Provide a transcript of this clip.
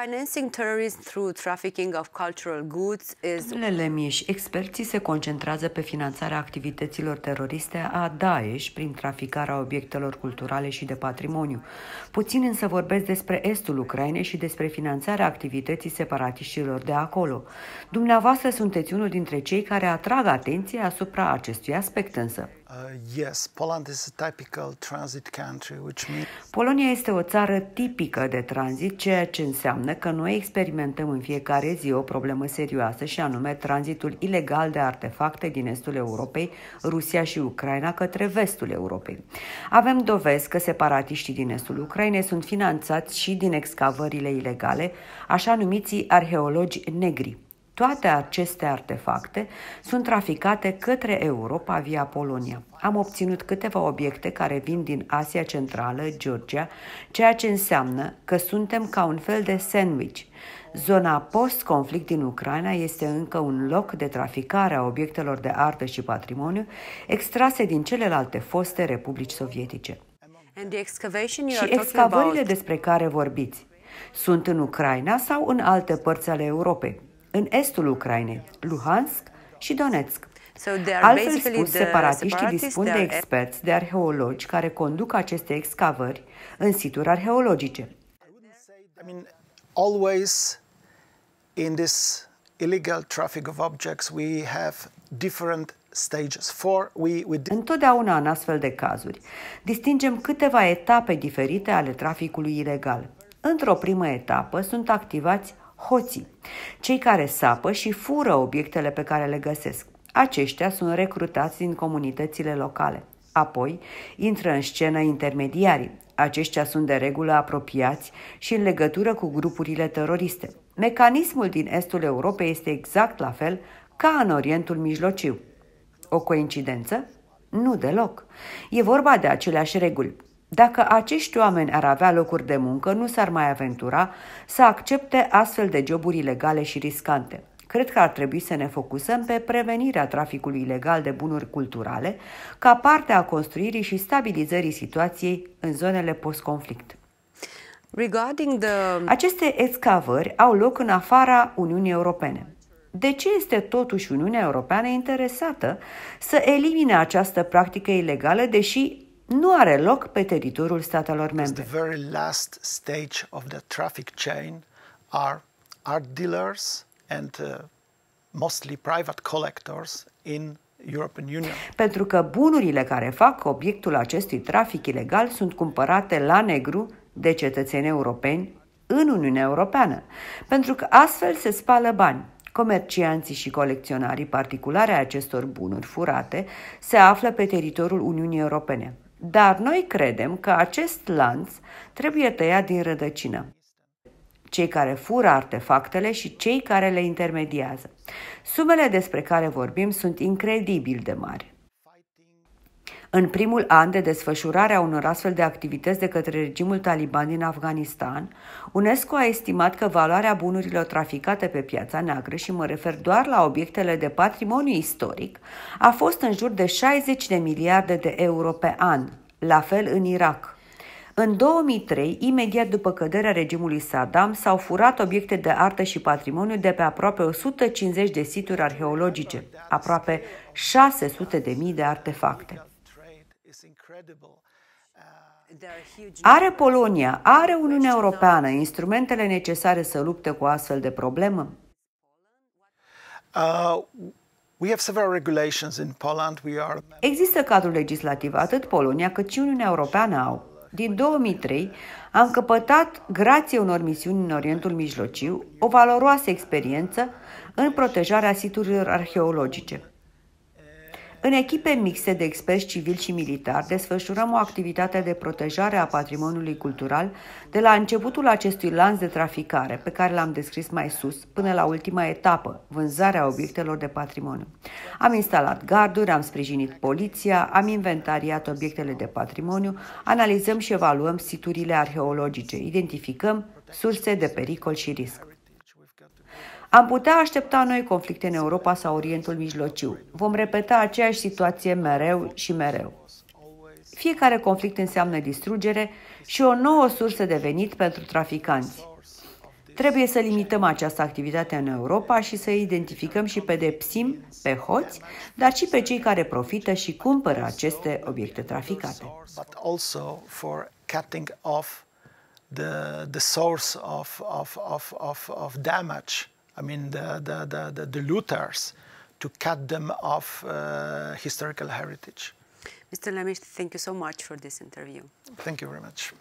Financing terrorism through trafficking of cultural goods is... Domnule Lemiș, experții se concentrează pe finanțarea activităților teroriste a Daesh prin traficarea obiectelor culturale și de patrimoniu. Puțin însă vorbesc despre estul Ucrainei și despre finanțarea activității separatiștilor de acolo. Dumneavoastră sunteți unul dintre cei care atrag atenția asupra acestui aspect însă. Polonia este o țară tipică de tranzit, ceea ce înseamnă că noi experimentăm în fiecare zi o problemă serioasă și anume tranzitul ilegal de artefacte din estul Europei, Rusia și Ucraina către vestul Europei. Avem dovezi că separatiștii din estul Ucrainei sunt finanțați și din excavările ilegale, așa numiții arheologi negri. Toate aceste artefacte sunt traficate către Europa via Polonia. Am obținut câteva obiecte care vin din Asia Centrală, Georgia, ceea ce înseamnă că suntem ca un fel de sandwich. Zona post-conflict din Ucraina este încă un loc de traficare a obiectelor de artă și patrimoniu extrase din celelalte foste republici sovietice. Și excavările despre care vorbiți sunt în Ucraina sau în alte părți ale Europei în estul Ucrainei, Luhansk și Donetsk. Altfel spus, separatiștii dispun de experți, de arheologi care conduc aceste excavări în situri arheologice. always in this illegal traffic of objects we have different stages. we, we... Întotdeauna în astfel de cazuri distingem câteva etape diferite ale traficului ilegal. Într-o primă etapă sunt activați hoții, cei care sapă și fură obiectele pe care le găsesc. Aceștia sunt recrutați din comunitățile locale. Apoi intră în scenă intermediarii. Aceștia sunt de regulă apropiați și în legătură cu grupurile teroriste. Mecanismul din estul Europei este exact la fel ca în Orientul Mijlociu. O coincidență? Nu deloc. E vorba de aceleași reguli. Dacă acești oameni ar avea locuri de muncă, nu s-ar mai aventura să accepte astfel de joburi ilegale și riscante. Cred că ar trebui să ne focusăm pe prevenirea traficului ilegal de bunuri culturale ca parte a construirii și stabilizării situației în zonele post-conflict. the... Aceste excavări au loc în afara Uniunii Europene. De ce este totuși Uniunea Europeană interesată să elimine această practică ilegală, deși nu are loc pe teritoriul statelor membre. The very last stage of the traffic chain are art dealers and uh, mostly private collectors in European Union. Pentru că bunurile care fac obiectul acestui trafic ilegal sunt cumpărate la negru de cetățeni europeni în Uniunea Europeană, pentru că astfel se spală bani. Comercianții și colecționarii particulare a acestor bunuri furate se află pe teritoriul Uniunii Europene. Dar noi credem că acest lanț trebuie tăiat din rădăcină. Cei care fură artefactele și cei care le intermediază. Sumele despre care vorbim sunt incredibil de mari. În primul an de desfășurare a unor astfel de activități de către regimul taliban din Afganistan, UNESCO a estimat că valoarea bunurilor traficate pe piața neagră, și mă refer doar la obiectele de patrimoniu istoric, a fost în jur de 60 de miliarde de euro pe an, la fel în Irak. În 2003, imediat după căderea regimului Saddam, s-au furat obiecte de artă și patrimoniu de pe aproape 150 de situri arheologice, aproape 600 de mii de artefacte. Uh, are Polonia, are Uniunea Europeană instrumentele necesare să lupte cu astfel de problemă? Uh, Există cadrul legislativ, atât Polonia cât și Uniunea Europeană au. Din 2003 am căpătat, grație unor misiuni în Orientul Mijlociu, o valoroasă experiență în protejarea siturilor arheologice. În echipe mixte de experți civili și militari desfășurăm o activitate de protejare a patrimoniului cultural de la începutul acestui lanț de traficare, pe care l-am descris mai sus, până la ultima etapă, vânzarea obiectelor de patrimoniu. Am instalat garduri, am sprijinit poliția, am inventariat obiectele de patrimoniu, analizăm și evaluăm siturile arheologice, identificăm surse de pericol și risc. Am putea aștepta noi conflicte în Europa sau Orientul Mijlociu. Vom repeta aceeași situație mereu și mereu. Fiecare conflict înseamnă distrugere și o nouă sursă de venit pentru traficanți. Trebuie să limităm această activitate în Europa și să identificăm și pedepsim pe hoți, dar și pe cei care profită și cumpără aceste obiecte traficate. The, the source of, of, of, of, of damage I mean, the, the, the, the, the looters to cut them off uh, historical heritage. Mr. Lamish, thank you so much for this interview. Thank you very much.